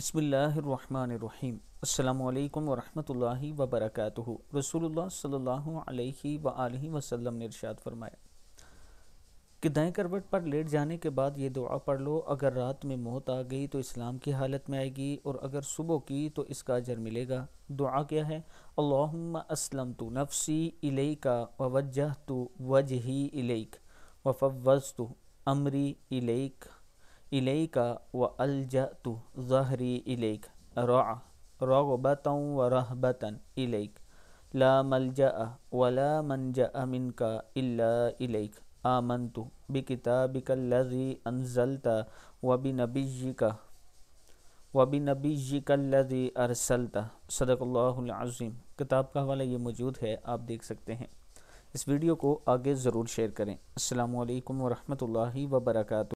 बसमीम् अल्लाम वरहमल वबरक रसूलुल्लाह सल्लल्लाहु अलैहि ने इरशाद फरमाया कि दाएँ करवट पर लेट जाने के बाद ये दुआ पढ़ लो अगर रात में मौत आ गई तो इस्लाम की हालत में आएगी और अगर सुबह की तो इसका अजर मिलेगा दुआ क्या है अल्लाहुम्मा असलम तो नफसी इलेका वजह तो वजही इलेक वज तो अमरी इलेक الیک و ظہری رع رغبتا و الیک لا ملجأ ولا من کا منت بکلتا و ببی کا و ب نبی جی کلزی صدق اللہ العظیم کتاب کا حوالہ یہ موجود ہے آپ دیکھ سکتے ہیں اس ویڈیو کو آگے ضرور شیئر کریں السلام علیکم ورحمۃ اللہ وبرکاتہ